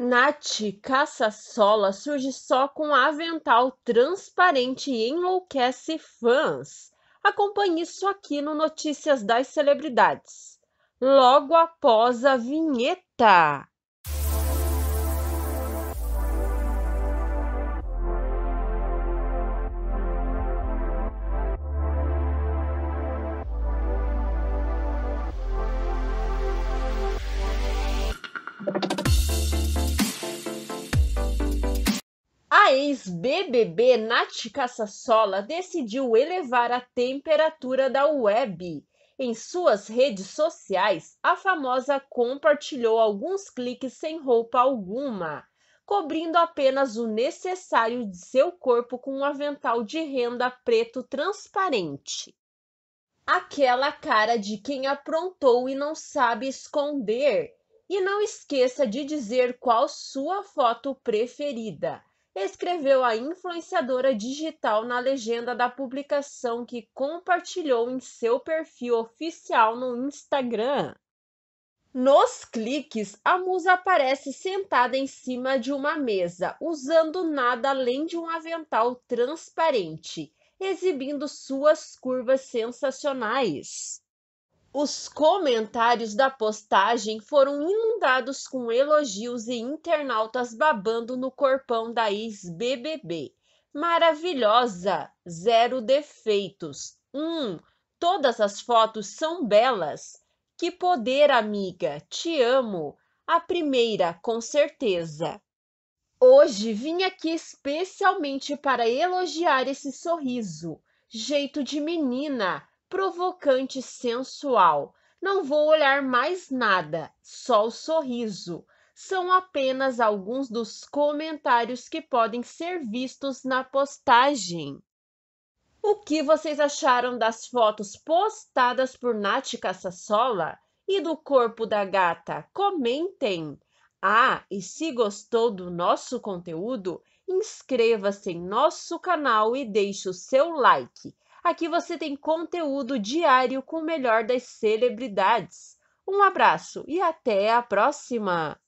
Nath Caçassola surge só com avental transparente e enlouquece fãs. Acompanhe isso aqui no Notícias das Celebridades. Logo após a vinheta. A ex-BBB Nath Cassassola decidiu elevar a temperatura da web. Em suas redes sociais, a famosa compartilhou alguns cliques sem roupa alguma, cobrindo apenas o necessário de seu corpo com um avental de renda preto transparente. Aquela cara de quem aprontou e não sabe esconder. E não esqueça de dizer qual sua foto preferida escreveu a influenciadora digital na legenda da publicação que compartilhou em seu perfil oficial no Instagram. Nos cliques, a musa aparece sentada em cima de uma mesa, usando nada além de um avental transparente, exibindo suas curvas sensacionais. Os comentários da postagem foram inundados com elogios e internautas babando no corpão da ex-BBB. Maravilhosa, zero defeitos. Hum, todas as fotos são belas. Que poder, amiga, te amo. A primeira, com certeza. Hoje vim aqui especialmente para elogiar esse sorriso, jeito de menina, provocante sensual. Não vou olhar mais nada, só o sorriso. São apenas alguns dos comentários que podem ser vistos na postagem. O que vocês acharam das fotos postadas por Nath Cassassola e do corpo da gata? Comentem! Ah, e se gostou do nosso conteúdo, inscreva-se em nosso canal e deixe o seu like. Aqui você tem conteúdo diário com o melhor das celebridades. Um abraço e até a próxima!